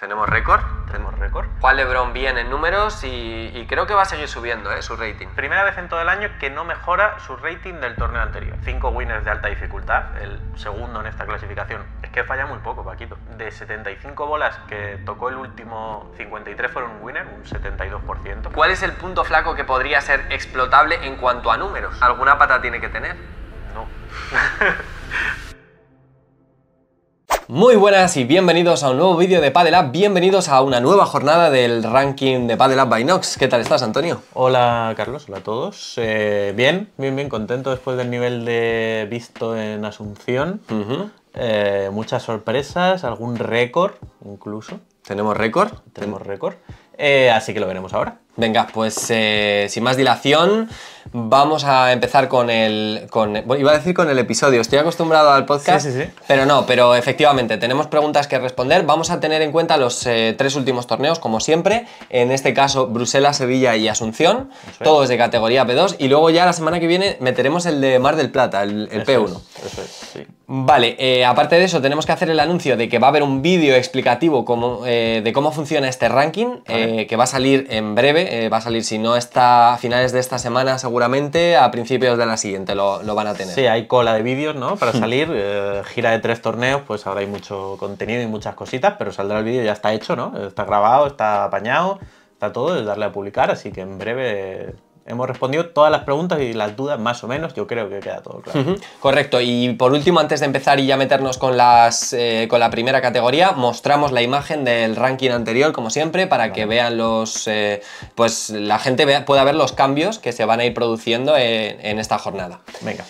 ¿Tenemos récord? Tenemos récord. Juan Lebron bien en números y, creo que va a seguir subiendo ¿eh? su rating. Primera vez en todo el año que no mejora su rating del torneo anterior. Cinco winners de alta dificultad, el segundo en esta clasificación. Es que falla muy poco, Paquito. De 75 bolas que tocó el último, 53 fueron un winner, un 72%. ¿Cuál es el punto flaco que podría ser explotable en cuanto a números? ¿Alguna pata tiene que tener? No. Muy buenas y bienvenidos a un nuevo vídeo de Padel bienvenidos a una nueva jornada del ranking de Padel by Nox. ¿Qué tal estás, Antonio? Hola, Carlos, hola a todos. Eh, bien, bien, bien contento después del nivel de visto en Asunción. Eh, muchas sorpresas, algún récord incluso. Tenemos récord. Tenemos récord. Eh, así que lo veremos ahora. Venga, pues eh, sin más dilación, vamos a empezar con el. iba a decir con el episodio, estoy acostumbrado al podcast. Pero no, pero efectivamente, tenemos preguntas que responder. Vamos a tener en cuenta los eh, tres últimos torneos, como siempre. En este caso, Bruselas, Sevilla y Asunción. Todos de categoría P2. Y luego ya la semana que viene meteremos el de Mar del Plata, el, P1. Vale, eh, aparte de eso, tenemos que hacer el anuncio de que va a haber un vídeo explicativo eh, de cómo funciona este ranking, eh, que va a salir en breve, va a salir si no está a finales de esta semana seguramente, a principios de la siguiente lo, van a tener. Sí, hay cola de vídeos, ¿no? Para hmm. salir, gira de tres torneos, pues ahora hay mucho contenido y muchas cositas, pero saldrá el vídeo, ya está hecho, ¿no? Está grabado, está apañado, está todo, es darle a publicar, así que en breve Hemos respondido todas las preguntas y las dudas, más o menos, yo creo que queda todo claro. Correcto, y por último, antes de empezar y ya meternos con, las, eh, con la primera categoría, mostramos la imagen del ranking anterior, como siempre, para que vean los. Eh, pues la gente pueda ver los cambios que se van a ir produciendo en, esta jornada. Venga.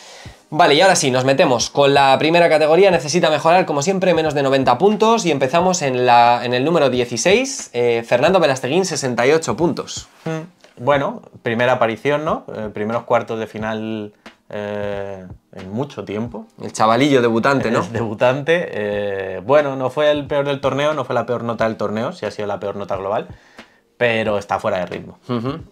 Vale, y ahora sí, nos metemos con la primera categoría. Necesita mejorar, como siempre, menos de 90 puntos. Y empezamos en, la, en el número 16, eh, Fernando Velasteguín, 68 puntos. Mm. Bueno, primera aparición, ¿no? Eh, primeros cuartos de final eh, en mucho tiempo. El chavalillo debutante, ¿no? debutante. Eh, bueno, no fue el peor del torneo, no fue la peor nota del torneo, si ha sido la peor nota global, pero está fuera de ritmo.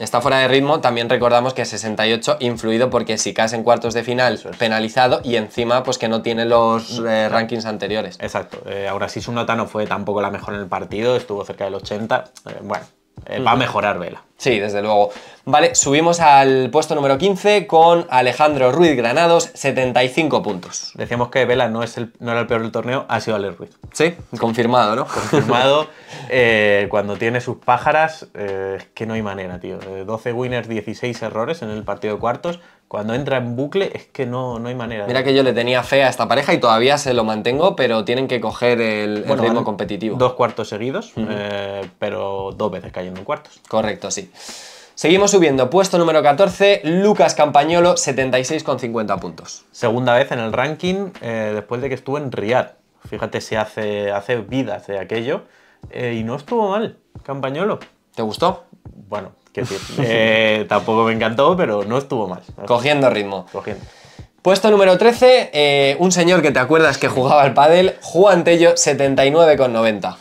Está fuera de ritmo, también recordamos que 68 influido porque si caes en cuartos de final, penalizado y encima pues que no tiene los mm, rankings anteriores. Exacto, ahora sí su nota no fue tampoco la mejor en el partido, estuvo cerca del 80, bueno, eh, va a mejorar Vela. Sí, desde luego. Vale, subimos al puesto número 15 con Alejandro Ruiz Granados, 75 puntos. Decíamos que Vela no, es el, no era el peor del torneo, ha sido Alejandro Ruiz. Sí, confirmado, ¿no? Confirmado. Eh, cuando tiene sus pájaras, eh, es que no hay manera, tío. 12 winners, 16 errores en el partido de cuartos cuando entra en bucle es que no, no hay manera. Mira que yo le tenía fe a esta pareja y todavía se lo mantengo, pero tienen que coger el, ritmo competitivo. Dos cuartos seguidos, eh, pero dos veces cayendo en cuartos. Correcto, sí. Seguimos subiendo, puesto número 14, Lucas Campañolo, 76,50 puntos. Segunda vez en el ranking eh, después de que estuvo en Riyadh. Fíjate, se hace, hace vidas de aquello eh, y no estuvo mal, Campañolo. ¿Te gustó? Bueno, decir, eh, tampoco me encantó, pero no estuvo mal. Cogiendo ritmo. Cogiendo. Puesto número 13, eh, un señor que te acuerdas que jugaba al pádel, Juan Tello, 79,90.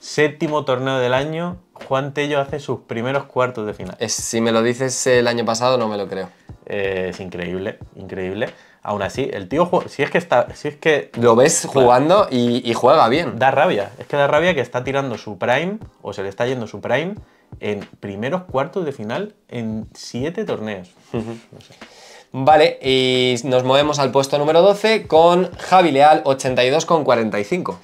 Séptimo torneo del año, Juan Tello hace sus primeros cuartos de final. si me lo dices el año pasado, no me lo creo. Eh, es increíble, increíble. Aún así, el tío, si es que está, si es que... Lo ves jugando y, y juega bien. Da rabia, es que da rabia que está tirando su prime, o se le está yendo su prime, en primeros cuartos de final en siete torneos. Vale, y nos movemos al puesto número 12 con Javi Leal, 82,45.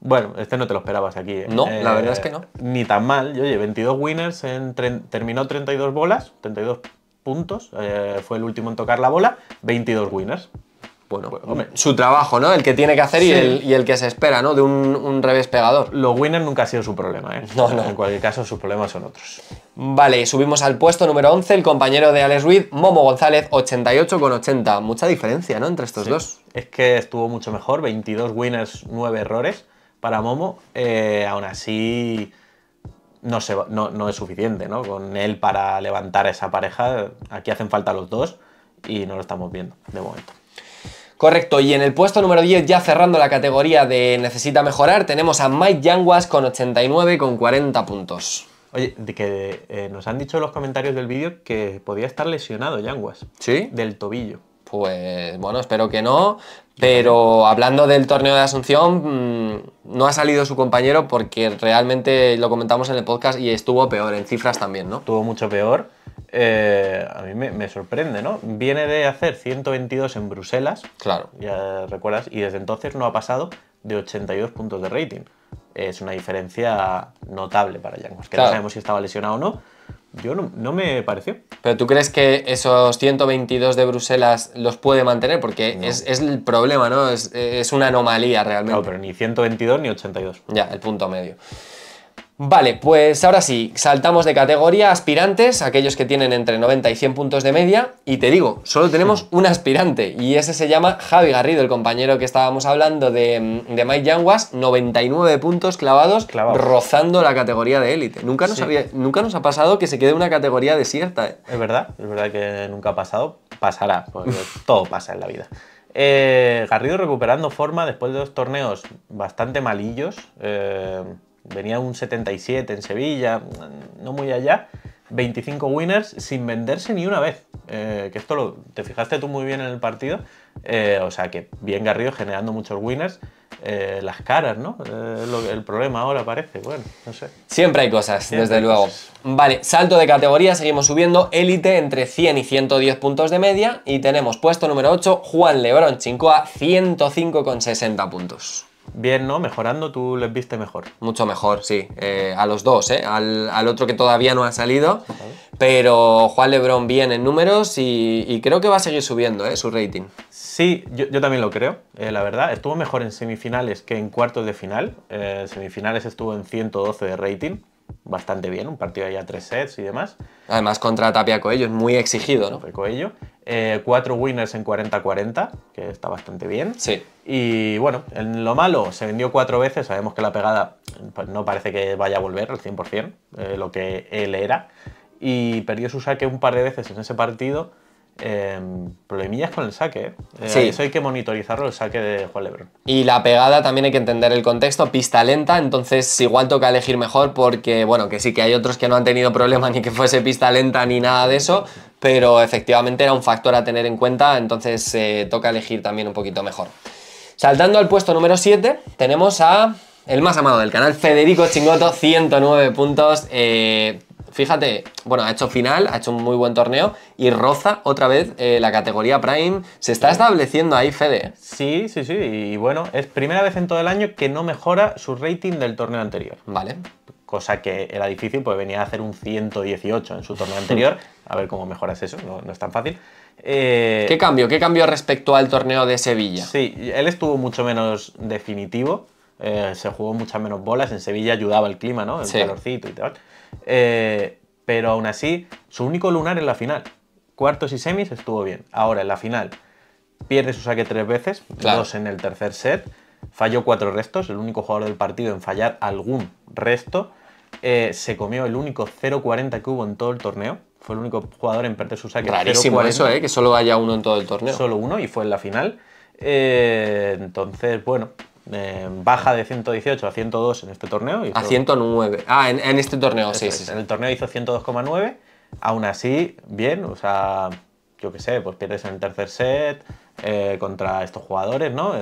Bueno, este no te lo esperabas aquí. ¿eh? No, la verdad eh, es que no. Ni tan mal. Yo, oye, 22 winners, en terminó 32 bolas, 32 puntos, eh, fue el último en tocar la bola, 22 winners. Bueno, su trabajo, ¿no? El que tiene que hacer y, el, que se espera, ¿no? De un, revés pegador. Los winners nunca ha sido su problema, ¿eh? En cualquier caso, sus problemas son otros. Vale, y subimos al puesto número 11, el compañero de Alex Ruiz, Momo González, 88 con 80. Mucha diferencia, ¿no? Entre estos dos. Es que estuvo mucho mejor, 22 winners, 9 errores para Momo. Eh, aún así, no, no es suficiente, ¿no? Con él para levantar esa pareja, aquí hacen falta los dos y no lo estamos viendo de momento. Correcto, y en el puesto número 10, ya cerrando la categoría de necesita mejorar, tenemos a Mike Yanguas con 89 con 40 puntos. Oye, de que eh, nos han dicho en los comentarios del vídeo que podía estar lesionado Yanguas. ¿Sí? Del tobillo. Pues bueno, espero que no. Pero hablando del torneo de Asunción, mm, no ha salido su compañero porque realmente lo comentamos en el podcast y estuvo peor, en cifras también, ¿no? Estuvo mucho peor. Eh, a mí me, sorprende, ¿no? Viene de hacer 122 en Bruselas. Claro. Ya recuerdas, y desde entonces no ha pasado de 82 puntos de rating. Es una diferencia notable para Young. que no sabemos si estaba lesionado o no. Yo no, me pareció. Pero tú crees que esos 122 de Bruselas los puede mantener? Porque es, el problema, ¿no? Es, es, una anomalía realmente. No, pero ni 122 ni 82. Ya, el punto medio. Vale, pues ahora sí, saltamos de categoría aspirantes, aquellos que tienen entre 90 y 100 puntos de media, y te digo, solo tenemos un aspirante, y ese se llama Javi Garrido, el compañero que estábamos hablando de, mm, de Mike Yanguas, 99 puntos clavados, rozando la categoría de élite. Nunca, nos nunca nos ha pasado que se quede una categoría desierta. ¿eh? Es verdad, es verdad que nunca ha pasado, pasará, porque todo pasa en la vida. Eh, Garrido recuperando forma después de dos torneos bastante malillos. Eh, venía un 77 en Sevilla, no muy allá, 25 winners sin venderse ni una vez. Eh, que esto lo, te fijaste tú muy bien en el partido, eh, o sea que bien Garrido generando muchos winners. Eh, las caras, ¿no? el problema ahora parece, bueno, no sé. Siempre hay cosas, desde luego. Vale, salto de categoría, seguimos subiendo. Élite entre 100 y 110 puntos de media. Y tenemos puesto número 8, Juan Lebrón Chincoa, 105,60 puntos bien, ¿no? Mejorando, tú les viste mejor. Mucho mejor, sí. Eh, a los dos, ¿eh? Al, otro que todavía no ha salido. Pero Juan Lebron bien en números y, creo que va a seguir subiendo, ¿eh? Su rating. Sí, yo, también lo creo, eh, la verdad. Estuvo mejor en semifinales que en cuartos de final. Eh, semifinales estuvo en 112 de rating bastante bien, un partido ya tres sets y demás. Además, contra Tapia Coello, es muy exigido, ¿no? Coello. Eh, cuatro winners en 40-40, que está bastante bien. Sí. Y bueno, en lo malo, se vendió cuatro veces, sabemos que la pegada pues, no parece que vaya a volver al 100%, eh, lo que él era. Y perdió su saque un par de veces en ese partido eh, problemillas con el saque. Eh, eh Eso hay que monitorizarlo, el saque de Juan Lebron. Y la pegada también hay que entender el contexto, pista lenta, entonces igual toca elegir mejor porque, bueno, que sí que hay otros que no han tenido problema ni que fuese pista lenta ni nada de eso, pero efectivamente era un factor a tener en cuenta, entonces eh, toca elegir también un poquito mejor. Saltando al puesto número 7, tenemos a el más amado del canal, Federico Chingoto, 109 puntos. Eh, fíjate, bueno, ha hecho final, ha hecho un muy buen torneo y roza otra vez eh, la categoría Prime. Se está estableciendo ahí, Fede. Sí, sí, sí. Y bueno, es primera vez en todo el año que no mejora su rating del torneo anterior. Vale. Cosa que era difícil, pues venía a hacer un 118 en su torneo anterior. A ver cómo mejoras eso, no, es tan fácil. Eh, ¿Qué cambio? ¿Qué cambio respecto al torneo de Sevilla? Sí, él estuvo mucho menos definitivo. Eh, se jugó muchas menos bolas. En Sevilla ayudaba el clima, ¿no? El calorcito y tal. Eh, pero aún así, su único lunar en la final. Cuartos y semis estuvo bien. Ahora, en la final, pierde su saque tres veces, dos en el tercer set, falló cuatro restos, el único jugador del partido en fallar algún resto. Eh, se comió el único 0-40 que hubo en todo el torneo. Fue el único jugador en perder su saque. Rarísimo eso, eh, que solo haya uno en todo el torneo. Solo uno y fue en la final. entonces, bueno, Em, baja de 118 a 102 en este torneo. y. a 109. Ah, en, este torneo, sí, En el torneo hizo 102,9. Aún así, bien, o sea, yo qué sé, pues pierdes en el tercer set eh, contra estos jugadores, ¿no?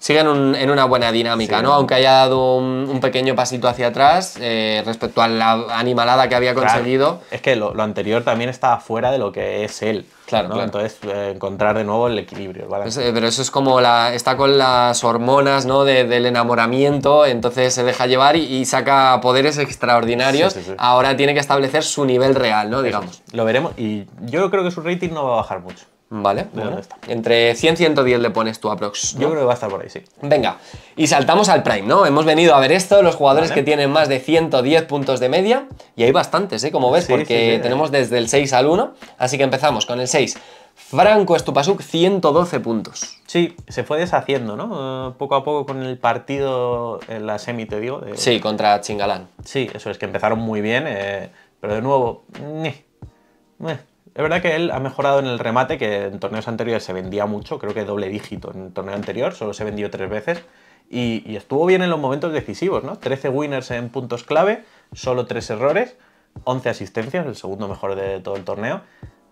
siguen en una buena dinámica, ¿no? Aunque haya dado un, pequeño pasito hacia atrás eh, respecto a la animalada que había conseguido. Es que lo, anterior también estaba fuera de lo que es él. Claro, Entonces, eh, encontrar de nuevo el equilibrio. Pues, eh, pero eso es como la. está con las hormonas, ¿no? del enamoramiento, entonces se deja llevar y, saca poderes extraordinarios. Ahora tiene que establecer su nivel real, ¿no? Digamos. Lo veremos. Y yo creo que su rating no va a bajar mucho. Vale, entre 100 y 110 le pones tú a Yo creo que va a estar por ahí, sí. Venga, y saltamos al Prime, ¿no? Hemos venido a ver esto, los jugadores que tienen más de 110 puntos de media, y hay bastantes, ¿eh? Como ves, porque tenemos desde el 6 al 1, así que empezamos con el 6. Franco Estupasuk, 112 puntos. Sí, se fue deshaciendo, ¿no? poco a poco con el partido en la semi, te digo. Sí, contra Chingalán. Sí, eso es, que empezaron muy bien, eh, pero de nuevo... Eh, es verdad que él ha mejorado en el remate, que en torneos anteriores se vendía mucho, creo que doble dígito en el torneo anterior, solo se vendió tres veces. Y, estuvo bien en los momentos decisivos, ¿no? 13 winners en puntos clave, solo tres errores, 11 asistencias, el segundo mejor de todo el torneo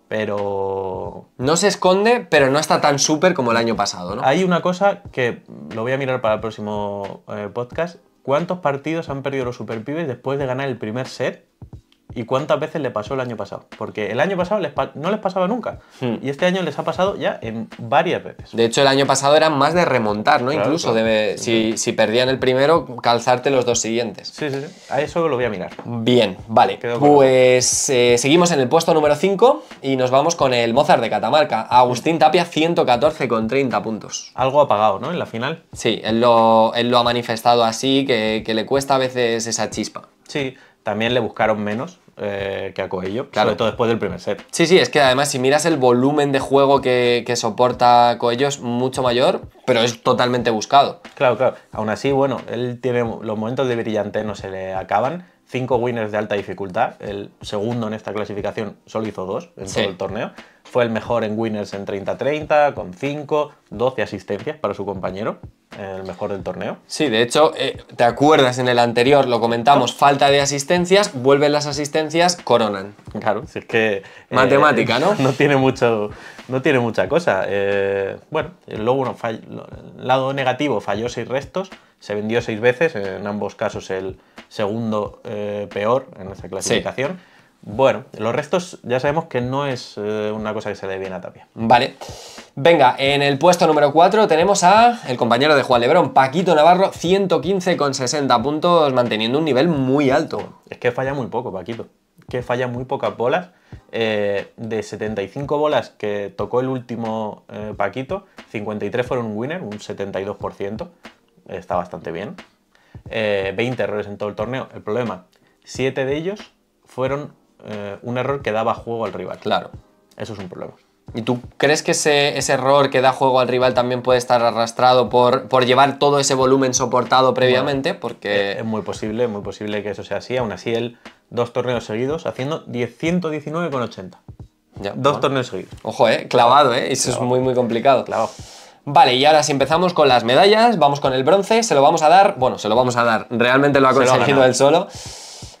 pero... No se esconde, pero no está tan súper como el año pasado, ¿no? Hay una cosa que lo voy a mirar para el próximo eh, podcast. ¿Cuántos partidos han perdido los superpibes después de ganar el primer set ¿Y cuántas veces le pasó el año pasado? Porque el año pasado no les pasaba nunca. Hmm. Y este año les ha pasado ya en varias veces. De hecho, el año pasado era más de remontar, ¿no? Incluso si, perdían el primero, calzarte los dos siguientes. Sí, sí, sí. A eso lo voy a mirar. Bien, vale. pues eh, seguimos en el puesto número 5 y nos vamos con el Mozart de Catamarca. Agustín Tapia, 114,30 puntos. Algo apagado, ¿no? En la final. Sí, él lo, ha manifestado así, que, que le cuesta a veces esa chispa. Sí, también le buscaron menos eh, que a Coelho, Claro, todo después del primer set. Sí, sí, es que además si miras el volumen de juego que, soporta Coello es mucho mayor, pero es totalmente buscado. Claro, claro. Aún así, bueno, él tiene los momentos de brillante no se le acaban. Cinco winners de alta dificultad. El segundo en esta clasificación solo hizo dos en todo el torneo. Fue el mejor en winners en 30-30, con 5, 12 asistencias para su compañero, el mejor del torneo. Sí, de hecho, eh, ¿te acuerdas? En el anterior lo comentamos, falta de asistencias, vuelven las asistencias, coronan. Claro, si es que... Eh, Matemática, ¿no? No tiene, mucho, no tiene mucha cosa. Eh, bueno, luego el lado negativo falló seis restos, se vendió seis veces, en ambos casos el segundo peor en esa clasificación. Bueno, los restos ya sabemos que no es eh, una cosa que se le bien a Tapia. Vale. Venga, en el puesto número 4 tenemos a el compañero de Juan Lebrón, Paquito Navarro, 115,60 puntos, manteniendo un nivel muy alto. Es que falla muy poco, Paquito. Que falla muy pocas bolas. Eh, de 75 bolas que tocó el último eh, Paquito, 53 fueron un winner, un 72%. Está bastante bien. 20 errores en todo el torneo. El problema, 7 de ellos fueron eh, un error que daba juego al rival. Claro. Eso es un problema. ¿Y tú crees que ese, error que da juego al rival también puede estar arrastrado por, por llevar todo ese volumen soportado previamente? Eh, porque... Es muy posible, muy posible que eso sea así. Aún así, él dos torneos seguidos haciendo 119,80. dos torneos seguidos. Ojo, ¿eh? Clavado, ¿eh? Eso es muy, muy complicado. Clavado. Vale, y ahora si empezamos con las medallas, vamos con el bronce, se lo vamos a dar, bueno, se lo vamos a dar, realmente lo ha conseguido él solo.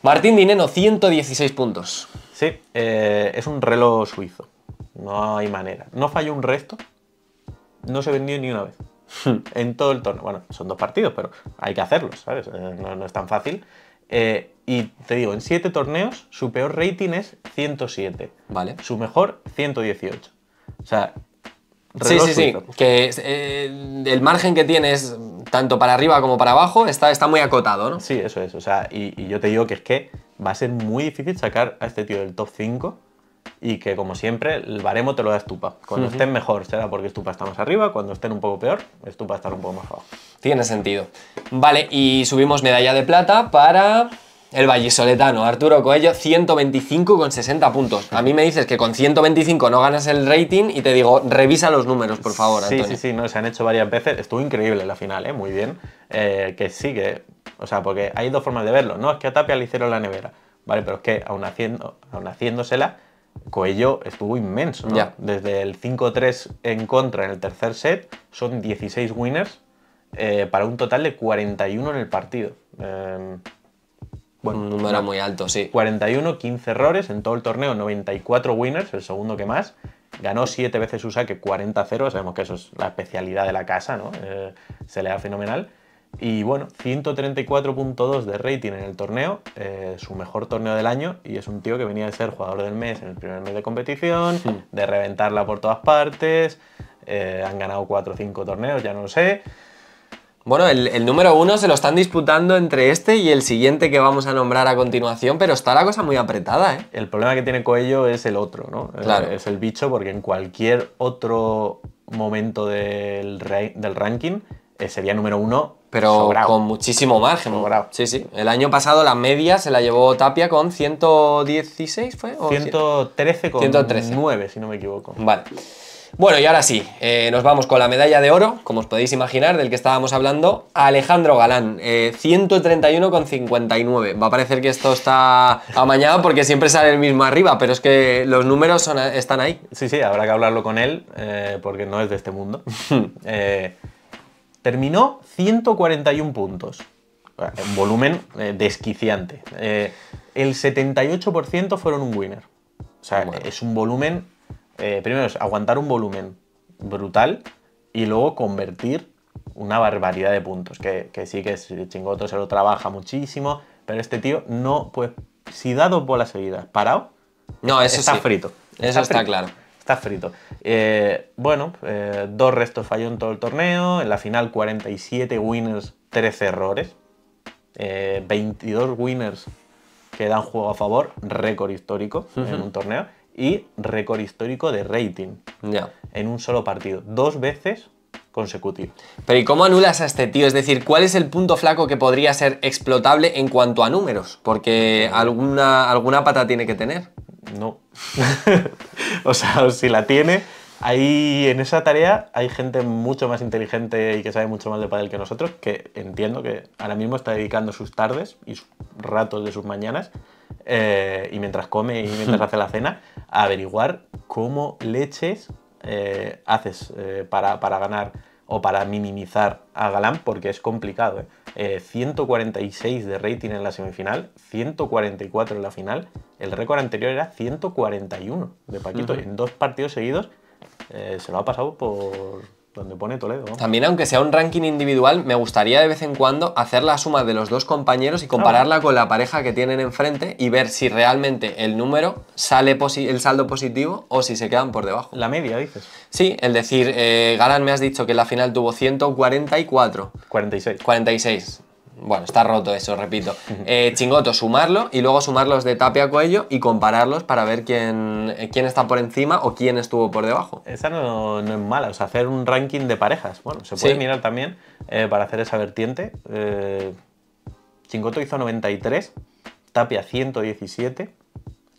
Martín Dineno, 116 puntos. Sí, eh, es un reloj suizo. No hay manera. No falló un resto. No se vendió ni una vez. Hmm. en todo el torneo. Bueno, son dos partidos, pero hay que hacerlos, ¿sabes? Eh, no, es tan fácil. Eh, y te digo, en siete torneos, su peor rating es 107. Vale. Su mejor, 118. O sea, sí, sí, sí. Que eh, el margen que tienes, tanto para arriba como para abajo, está, está muy acotado, ¿no? Sí, eso es. O sea, y, yo te digo que es que va a ser muy difícil sacar a este tío del top 5 y que, como siempre, el baremo te lo da Estupa. Cuando estén mejor será porque Estupa está más arriba, cuando estén un poco peor, Estupa estará un poco más abajo. Tiene sentido. Vale, y subimos medalla de plata para el vallisoletano Arturo Coello 125 con 60 puntos. A mí me dices que con 125 no ganas el rating y te digo, revisa los números, por favor, Antonio. Sí, sí, sí, no, se han hecho varias veces. Estuvo increíble la final, ¿eh? muy bien. Eh, que sigue, O sea, porque hay dos formas de verlo. No, es que a Tapia le hicieron la nevera. Vale, pero es que aún, haciéndosela, Coello estuvo inmenso. ¿no? Desde el 5-3 en contra en el tercer set, son 16 winners eh, para un total de 41 en el partido. Em, bueno, un número muy alto, sí. 41, 15 errores en todo el torneo, 94 winners, el segundo que más. Ganó 7 veces USA que 40-0, sabemos que eso es la especialidad de la casa, ¿no? Eh, se le da fenomenal. Y bueno, 134.2 de rating en el torneo, eh, su mejor torneo del año, y es un tío que venía de ser jugador del mes en el primer mes de competición, de reventarla por todas partes, eh, han ganado 4 o 5 torneos, ya no lo sé. Bueno, el, número uno se lo están disputando entre este y el siguiente que vamos a nombrar a continuación, pero está la cosa muy apretada, ¿eh? El problema que tiene Coello es el otro, ¿no? Eh, claro. Es, el bicho, porque en cualquier otro momento del, del ranking eh, sería número uno. Pero con muchísimo margen. Sí, sí. El año pasado la media se la llevó Tapia con 116, ¿fue? 113 con si no me equivoco. Vale. Bueno, y ahora sí, eh, nos vamos con la medalla de oro, como os podéis imaginar, del que estábamos hablando, Alejandro Galán, 131,59. Eh, Va a parecer que esto está amañado porque siempre sale el mismo arriba, pero es que los números están ahí. Sí, sí, habrá que hablarlo con él, eh, porque no es de este mundo. terminó 141 puntos. Un volumen desquiciante. el 78% fueron un winner. O sea, es un volumen eh, primero es aguantar un volumen brutal y luego convertir una barbaridad de puntos. Que, sí que el Chingoto se lo trabaja muchísimo, pero este tío no, pues, si da dos bolas seguidas parado, no, eso está frito. Eso está, claro. Está frito. Eh, bueno, eh, dos restos falló en todo el torneo. En la final, 47 winners, 13 errores. 22 winners que dan juego a favor, récord histórico en un torneo y récord histórico de rating ya en un solo partido, dos veces consecutivo. Pero ¿y cómo anulas a este tío? Es decir, ¿cuál es el punto flaco que podría ser explotable en cuanto a números? Porque alguna, alguna pata tiene que tener. No. o sea, si la tiene, Ahí en esa tarea hay gente mucho más inteligente y que sabe mucho más de pádel que nosotros, que entiendo que ahora mismo está dedicando sus tardes y ratos de sus mañanas eh, y mientras come y mientras hace la cena, averiguar cómo leches eh, haces eh, para, ganar o para minimizar a Galán, porque es complicado. 146 de rating en la semifinal, 144 en la final, el récord anterior era 141 de Paquito, en dos partidos seguidos se lo ha pasado por, donde pone Toledo. También, aunque sea un ranking individual, me gustaría de vez en cuando hacer la suma de los dos compañeros y compararla ah. con la pareja que tienen enfrente y ver si realmente el número sale el saldo positivo o si se quedan por debajo. La media, dices. Sí, el decir, eh, Galán me has dicho que en la final tuvo 144. 46. 46. Bueno, está roto eso, repito. Eh, chingoto, sumarlo y luego sumarlos de Tapia cuello y compararlos para ver eh, quién, está por encima o quién estuvo por debajo. Esa no, es mala, o sea, hacer un ranking de parejas. Bueno, se puede mirar también eh, para hacer esa vertiente. chingoto hizo 93, Tapia 117,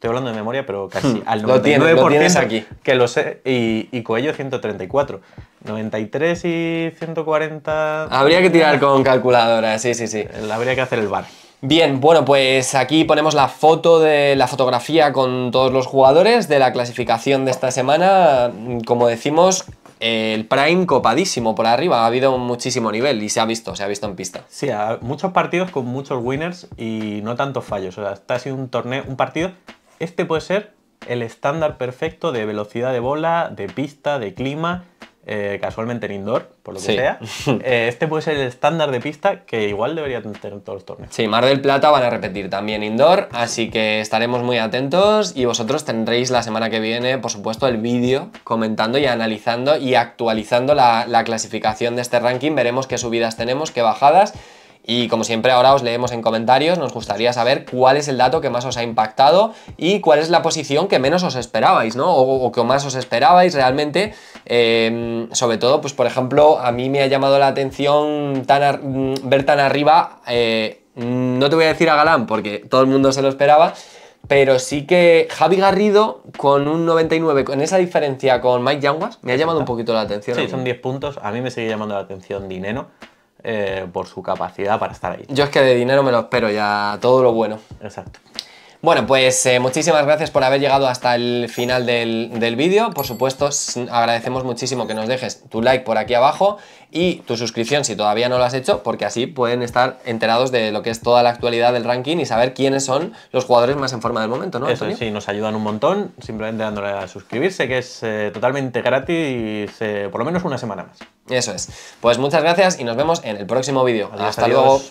estoy hablando de memoria, pero casi hmm. al 99% lo tienes, aquí. que lo sé, y, y Coello 134. 93 y 140... Habría que tirar con calculadora, sí, sí, sí. Eh, habría que hacer el bar. Bien, bueno, pues aquí ponemos la foto de la fotografía con todos los jugadores de la clasificación de esta semana. Como decimos, el Prime copadísimo por arriba, ha habido muchísimo nivel y se ha visto, se ha visto en pista. Sí, muchos partidos con muchos winners y no tantos fallos. O sea, ha sido un torneo, un partido este puede ser el estándar perfecto de velocidad de bola, de pista, de clima, eh, casualmente en indoor, por lo que sea. Eh, este puede ser el estándar de pista que igual debería tener todos los torneos. Sí, Mar del Plata van a repetir también indoor, así que estaremos muy atentos y vosotros tendréis la semana que viene, por supuesto, el vídeo comentando y analizando y actualizando la, la clasificación de este ranking. Veremos qué subidas tenemos, qué bajadas y como siempre ahora os leemos en comentarios, nos gustaría saber cuál es el dato que más os ha impactado y cuál es la posición que menos os esperabais, ¿no? O, que más os esperabais realmente. Em, sobre todo, pues por ejemplo, a mí me ha llamado la atención mm, ver tan arriba, eh, mm, no te voy a decir a Galán porque todo el mundo se lo esperaba, pero sí que Javi Garrido con un 99, con esa diferencia con Mike Yanguas, me ha llamado un poquito la atención. Sí, son 10 puntos, a mí me sigue llamando la atención Dineno. Eh, por su capacidad para estar ahí. Yo es que de dinero me lo espero ya, todo lo bueno. Exacto. Bueno, pues eh, muchísimas gracias por haber llegado hasta el final del, vídeo. Por supuesto, agradecemos muchísimo que nos dejes tu like por aquí abajo y tu suscripción si todavía no lo has hecho, porque así pueden estar enterados de lo que es toda la actualidad del ranking y saber quiénes son los jugadores más en forma del momento, ¿no, Eso, sí, nos ayudan un montón, simplemente dándole a suscribirse, que es eh, totalmente gratis, por lo menos una semana más. Eso es. Pues muchas gracias y nos vemos en el próximo vídeo. Hasta luego.